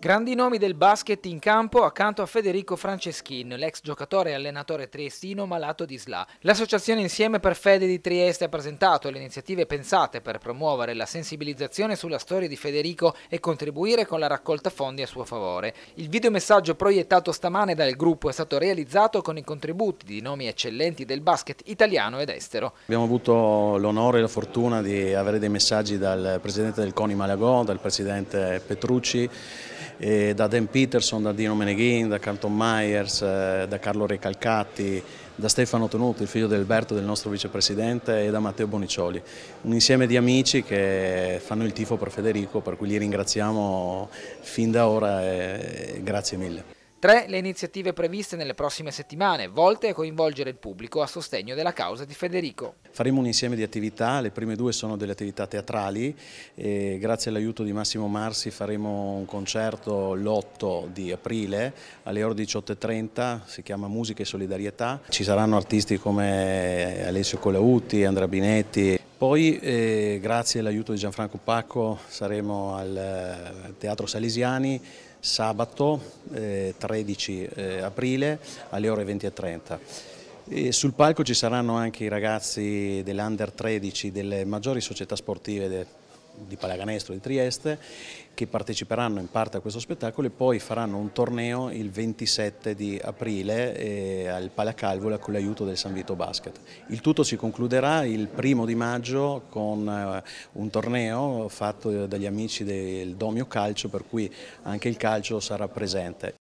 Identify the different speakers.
Speaker 1: Grandi nomi del basket in campo accanto a Federico Franceschin, l'ex giocatore e allenatore triestino malato di SLA. L'associazione Insieme per Fede di Trieste ha presentato le iniziative pensate per promuovere la sensibilizzazione sulla storia di Federico e contribuire con la raccolta fondi a suo favore. Il videomessaggio proiettato stamane dal gruppo è stato realizzato con i contributi di nomi eccellenti del basket italiano ed estero.
Speaker 2: Abbiamo avuto l'onore e la fortuna di avere dei messaggi dal presidente del CONI Malagò, dal presidente Petrucci eh, da Dan Peterson, da Dino Meneghin, da Canton Myers, eh, da Carlo Recalcatti, da Stefano Tenuti, il figlio di Alberto, del nostro vicepresidente, e da Matteo Bonicioli. Un insieme di amici che fanno il tifo per Federico, per cui li ringraziamo fin da ora e eh, grazie mille.
Speaker 1: Tre le iniziative previste nelle prossime settimane, volte a coinvolgere il pubblico a sostegno della causa di Federico.
Speaker 2: Faremo un insieme di attività, le prime due sono delle attività teatrali, grazie all'aiuto di Massimo Marsi faremo un concerto l'8 di aprile alle ore 18.30, si chiama Musica e Solidarietà, ci saranno artisti come Alessio Colauti, Andrea Binetti, poi, eh, grazie all'aiuto di Gianfranco Pacco, saremo al eh, Teatro Salesiani sabato eh, 13 eh, aprile alle ore 20.30. E sul palco ci saranno anche i ragazzi dell'Under 13 delle maggiori società sportive di pallacanestro di Trieste che parteciperanno in parte a questo spettacolo e poi faranno un torneo il 27 di aprile eh, al Palacalvola con l'aiuto del San Vito Basket. Il tutto si concluderà il primo di maggio con eh, un torneo fatto dagli amici del Domio Calcio per cui anche il calcio sarà presente.